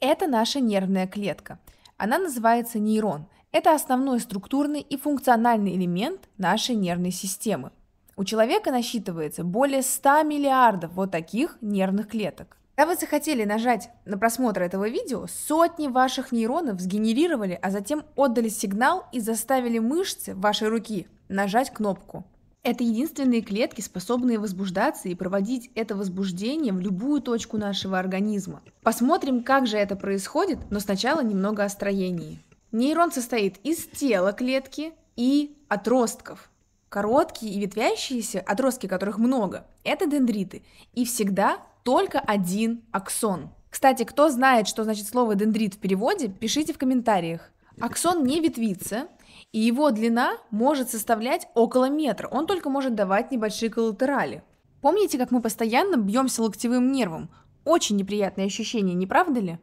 Это наша нервная клетка. Она называется нейрон. Это основной структурный и функциональный элемент нашей нервной системы. У человека насчитывается более 100 миллиардов вот таких нервных клеток. Когда вы захотели нажать на просмотр этого видео, сотни ваших нейронов сгенерировали, а затем отдали сигнал и заставили мышцы вашей руки нажать кнопку. Это единственные клетки, способные возбуждаться и проводить это возбуждение в любую точку нашего организма. Посмотрим, как же это происходит, но сначала немного о строении. Нейрон состоит из тела клетки и отростков. Короткие и ветвящиеся, отростки которых много, это дендриты. И всегда только один аксон. Кстати, кто знает, что значит слово дендрит в переводе, пишите в комментариях. Аксон не ветвится, и его длина может составлять около метра. Он только может давать небольшие коллатерали. Помните, как мы постоянно бьемся локтевым нервом? Очень неприятное ощущение, не правда ли?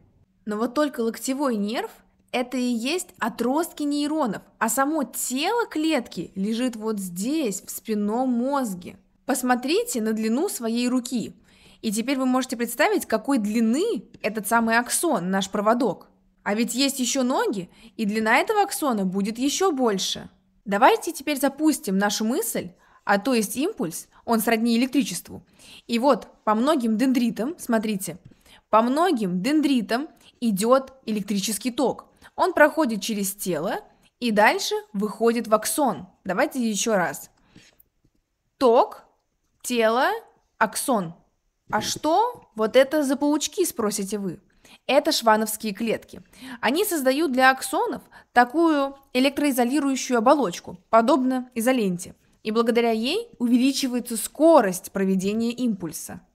Но вот только локтевой нерв – это и есть отростки нейронов, а само тело клетки лежит вот здесь, в спинном мозге. Посмотрите на длину своей руки. И теперь вы можете представить, какой длины этот самый аксон, наш проводок – а ведь есть еще ноги, и длина этого аксона будет еще больше. Давайте теперь запустим нашу мысль, а то есть импульс, он сродни электричеству. И вот по многим дендритам, смотрите, по многим дендритам идет электрический ток. Он проходит через тело и дальше выходит в аксон. Давайте еще раз. Ток, тело, аксон. А что вот это за паучки, спросите вы? Это швановские клетки. Они создают для аксонов такую электроизолирующую оболочку, подобно изоленте, и благодаря ей увеличивается скорость проведения импульса.